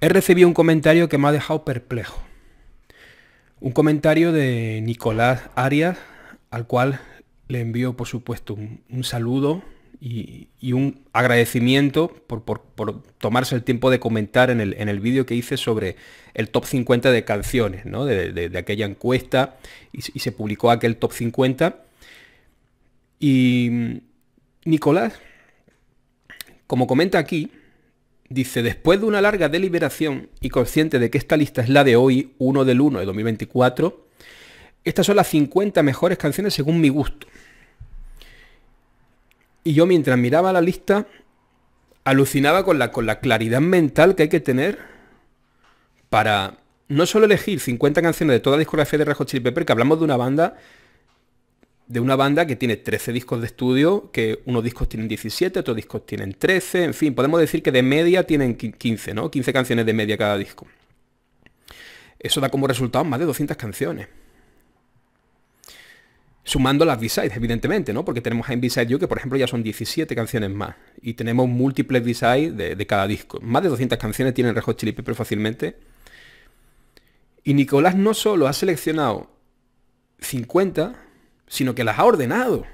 He recibido un comentario que me ha dejado perplejo. Un comentario de Nicolás Arias, al cual le envío por supuesto un, saludo y, un agradecimiento por, tomarse el tiempo de comentar en el, vídeo que hice sobre el top 50 de canciones, ¿no? de, aquella encuesta, y, y, se publicó aquel top 50. Y mm, Nicolás, como comenta aquí, Dice, después de una larga deliberación y consciente de que esta lista es la de hoy, 1 del 1 de 2024, estas son las 50 mejores canciones según mi gusto. Y yo mientras miraba la lista, alucinaba con la, con la claridad mental que hay que tener para no solo elegir 50 canciones de toda la discografía de Rajo Chili Pepper, que hablamos de una banda de una banda que tiene 13 discos de estudio, que unos discos tienen 17, otros discos tienen 13, en fin, podemos decir que de media tienen 15, ¿no? 15 canciones de media cada disco. Eso da como resultado más de 200 canciones. Sumando las b evidentemente, ¿no? Porque tenemos a b que por ejemplo ya son 17 canciones más. Y tenemos múltiples b de, cada disco. Más de 200 canciones tienen Rejo chilipe Chili fácilmente. Y Nicolás no solo ha seleccionado 50, sino que las ha ordenado.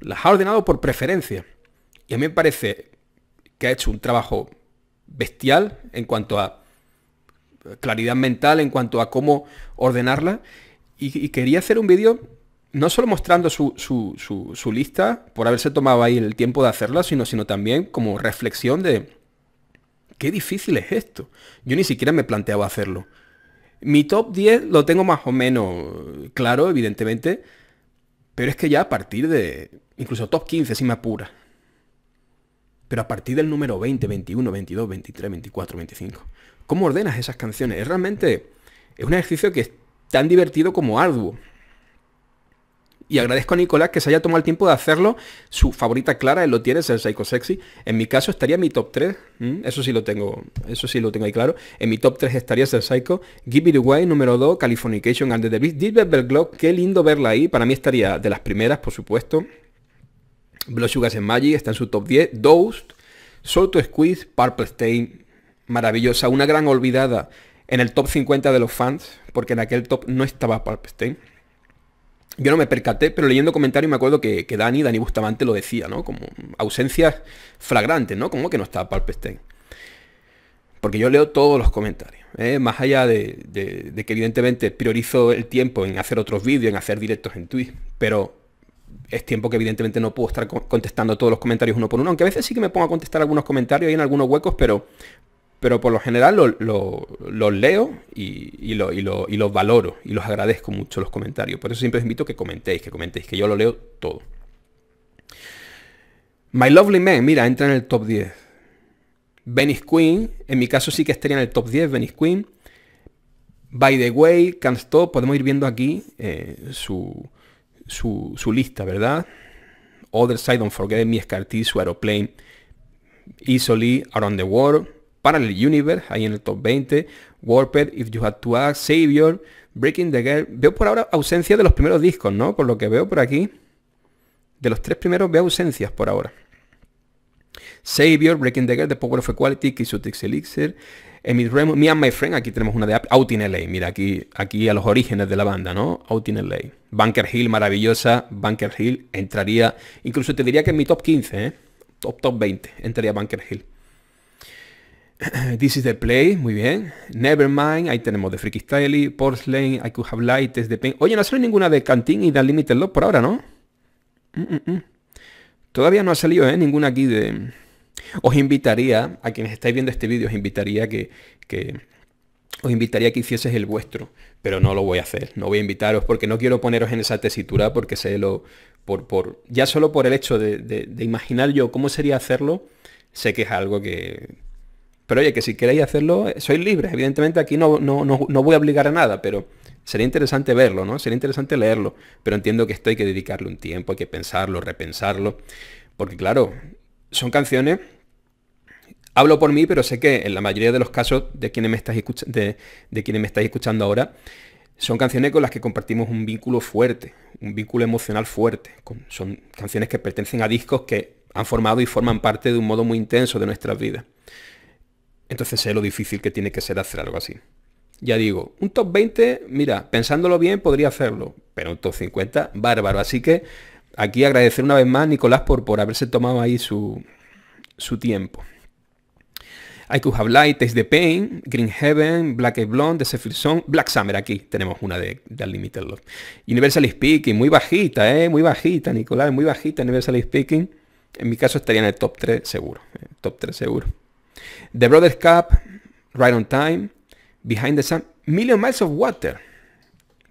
Las ha ordenado por preferencia. Y a mí me parece que ha hecho un trabajo bestial en cuanto a claridad mental, en cuanto a cómo ordenarla. Y, quería hacer un vídeo no solo mostrando su, su, lista, por haberse tomado ahí el tiempo de hacerla, sino, sino también como reflexión de qué difícil es esto. Yo ni siquiera me planteaba hacerlo. Mi top 10 lo tengo más o menos claro, evidentemente. Pero es que ya a partir de... Incluso top 15 si me apura. Pero a partir del número 20, 21, 22, 23, 24, 25. ¿Cómo ordenas esas canciones? Es realmente... Es un ejercicio que es tan divertido como arduo. Y agradezco a Nicolás que se haya tomado el tiempo de hacerlo. Su favorita clara, él lo tiene, es el Psycho Sexy. En mi caso estaría en mi top 3. Eso sí lo tengo. Eso sí lo ahí claro. En mi top 3 estaría el Psycho. Give It Away, número 2, Californication Under the Beast. Deep Glock, qué lindo verla ahí. Para mí estaría de las primeras, por supuesto. Blood Sugar en Magic está en su top 10. Dosed, Solto Squeeze, Purple Stain. Maravillosa, una gran olvidada en el top 50 de los fans, porque en aquel top no estaba Purple Stain yo no me percaté, pero leyendo comentarios me acuerdo que, Dani, Dani Bustamante lo decía, ¿no? Como ausencias flagrantes, ¿no? Como que no está Palpestein. Porque yo leo todos los comentarios. ¿eh? Más allá de, de, que evidentemente priorizo el tiempo en hacer otros vídeos, en hacer directos en Twitch, pero es tiempo que evidentemente no puedo estar contestando todos los comentarios uno por uno, aunque a veces sí que me pongo a contestar algunos comentarios y en algunos huecos, pero pero por lo general los leo y, los valoro y los agradezco mucho los comentarios. Por eso siempre os invito a que comentéis, que comentéis, que yo lo leo todo. My Lovely Man, mira, entra en el top 10. Venice Queen, en mi caso sí que estaría en el top 10, Venice Queen. By the way, Can't Stop, podemos ir viendo aquí eh, su, lista, ¿verdad? Other Side, Don't Forget Me, Scarty, su Aeroplane, Easily, Around the World. Parallel Universe, ahí en el top 20, Warped, If You Had to Act, Savior, Breaking the Girl. Veo por ahora ausencia de los primeros discos, ¿no? Por lo que veo por aquí. De los tres primeros veo ausencias por ahora. Savior, Breaking the Girl, The Power of Equality, Kisutix Elixir, Emil Remo, Me and My Friend, aquí tenemos una de Out in LA, mira, aquí, aquí a los orígenes de la banda, ¿no? Out in LA. Bunker Hill, maravillosa, Bunker Hill entraría, incluso te diría que en mi top 15, ¿eh? Top, top 20, entraría Bunker Hill. This is the Play, muy bien. Nevermind, ahí tenemos de Freaky Style, Porcelain, I Could Have Light, Oye, no ha salido ninguna de Cantin y The Unlimited Love por ahora, ¿no? Mm, mm, mm. Todavía no ha salido, ¿eh? Ninguna aquí de... Os invitaría, a quienes estáis viendo este vídeo, os invitaría que, que... Os invitaría que hicieses el vuestro, pero no lo voy a hacer. No voy a invitaros porque no quiero poneros en esa tesitura porque sé lo... Por, por, ya solo por el hecho de imaginar yo cómo sería hacerlo, sé que es algo que pero oye, que si queréis hacerlo, eh, sois libres. Evidentemente aquí no, voy a obligar a nada, pero sería interesante verlo, ¿no? Sería interesante leerlo. Pero entiendo que esto hay que dedicarle un tiempo, hay que pensarlo, repensarlo. Porque claro, son canciones... Hablo por mí, pero sé que en la mayoría de los casos de quienes me estáis, de, quienes me escuchando ahora, son canciones con las que compartimos un vínculo fuerte, un vínculo emocional fuerte. son canciones que pertenecen a discos que han formado y forman parte de un modo muy intenso de nuestras vidas. Entonces sé lo difícil que tiene que ser hacer algo así. Ya digo, un top 20, mira, pensándolo bien podría hacerlo, pero un top 50, bárbaro. Así que aquí agradecer una vez más Nicolás por, por haberse tomado ahí su, su tiempo. I Could Have Light, Taste the Pain, Green Heaven, Black and Blonde, The Zephyr Song, Black Summer, aquí tenemos una de, de Unlimited Love. Universal Speaking, muy bajita, ¿eh? Muy bajita, Nicolás, muy bajita Universal Speaking. En mi caso estaría en el top 3 seguro, eh, top 3 seguro. The Brothers Cup, Right on Time, Behind the Sun, Million Miles of Water,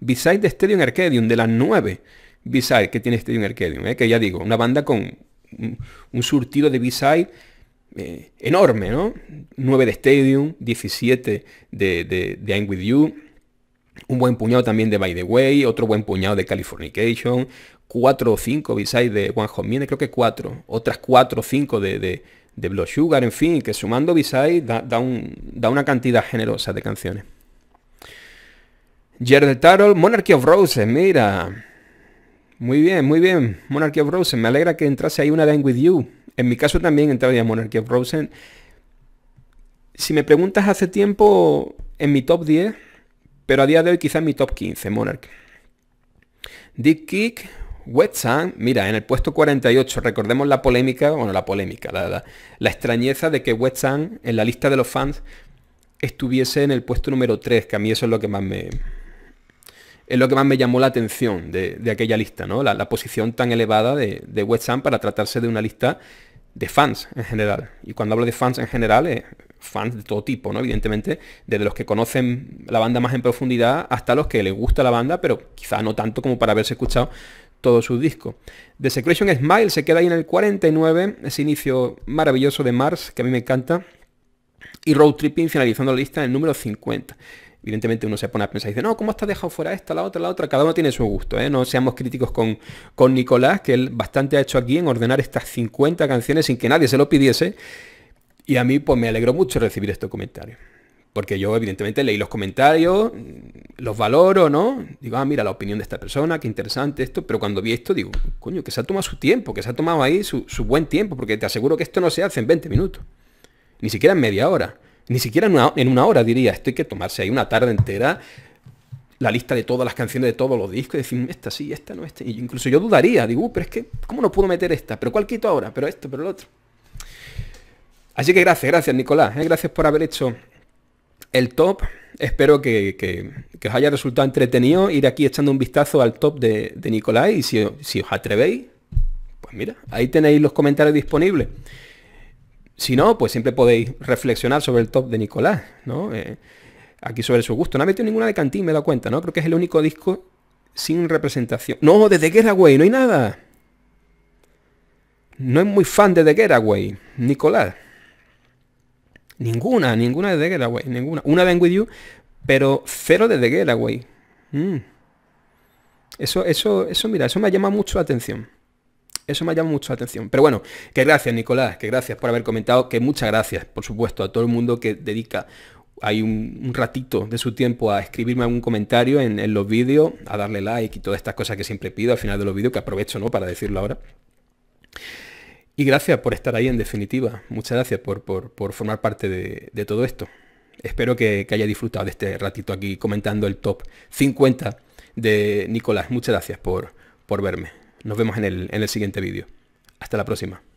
Beside the Stadium Arcadium, de las nueve, Beside que tiene Stadium Arcadium, eh, que ya digo, una banda con un, surtido de Beside eh, enorme, ¿no? 9 de Stadium, 17 de, I'm With You, un buen puñado también de By the Way, otro buen puñado de Californication, 4 o 5 b de One Hot creo que 4, otras 4 o 5 de de Blood Sugar, en fin, que sumando b da, una cantidad generosa de canciones. Gerald Tarot, Monarchy of Roses, mira. Muy bien, muy bien, Monarchy of Roses. Me alegra que entrase ahí una Dang With You. En mi caso también entraría Monarchy of Roses. Si me preguntas hace tiempo, en mi top 10, pero a día de hoy quizá en mi top 15, Monarchy. Dick Kick, West Ham, mira, en el puesto 48, recordemos la polémica, bueno, la polémica, la, la, extrañeza de que West Ham en la lista de los fans estuviese en el puesto número 3, que a mí eso es lo que más me... Es lo que más me llamó la atención de, aquella lista, ¿no? La, posición tan elevada de, de, West para tratarse de una lista de fans en general. Y cuando hablo de fans en general, fans de todo tipo, ¿no? Evidentemente, desde los que conocen la banda más en profundidad hasta los que les gusta la banda, pero quizá no tanto como para haberse escuchado todo su disco. The Secretion Smile se queda ahí en el 49, ese inicio maravilloso de Mars, que a mí me encanta. Y Road Tripping finalizando la lista en el número 50. Evidentemente uno se pone a pensar y dice, no, ¿cómo has dejado fuera esta, la otra, la otra? Cada uno tiene su gusto, ¿eh? No seamos críticos con, con Nicolás, que él bastante ha hecho aquí en ordenar estas 50 canciones sin que nadie se lo pidiese. Y a mí pues me alegró mucho recibir estos comentarios. Porque yo evidentemente leí los comentarios, los valoro, ¿no? Digo, ah, mira la opinión de esta persona, qué interesante esto. Pero cuando vi esto, digo, coño, que se ha tomado su tiempo, que se ha tomado ahí su, buen tiempo, porque te aseguro que esto no se hace en 20 minutos. Ni siquiera en media hora. Ni siquiera en una, en una hora, diría. Esto hay que tomarse ahí una tarde entera, la lista de todas las canciones de todos los discos, y decir, esta sí, esta no, esta. Y incluso yo dudaría, digo, uh, pero es que, ¿cómo no puedo meter esta? ¿Pero cuál quito ahora? ¿Pero esto? ¿Pero el otro? Así que gracias, gracias Nicolás. ¿eh? Gracias por haber hecho el top. Espero que, os haya resultado entretenido ir aquí echando un vistazo al top de, Nicolás. y si, os atrevéis, pues mira, ahí tenéis los comentarios disponibles. Si no, pues siempre podéis reflexionar sobre el top de Nicolás, ¿no? Eh, aquí sobre su gusto. No ha metido ninguna de Cantín, me he dado cuenta, ¿no? Creo que es el único disco sin representación. ¡No, desde Getaway! ¡No hay nada! No es muy fan de The Getaway, Nicolás. Ninguna, ninguna de The Getaway, ninguna. Una de With You, pero cero de The Getaway. Mm. Eso, eso, eso, mira, eso me llama mucho la atención. Eso me llama mucho la atención. Pero bueno, que gracias, Nicolás, que gracias por haber comentado, que muchas gracias, por supuesto, a todo el mundo que dedica hay un, ratito de su tiempo a escribirme algún comentario en, en los vídeos, a darle like y todas estas cosas que siempre pido al final de los vídeos, que aprovecho, ¿no? Para decirlo ahora. Y gracias por estar ahí en definitiva. Muchas gracias por, formar parte de, todo esto. Espero que, haya disfrutado de este ratito aquí comentando el top 50 de Nicolás. Muchas gracias por, por verme. Nos vemos en el siguiente vídeo. Hasta la próxima.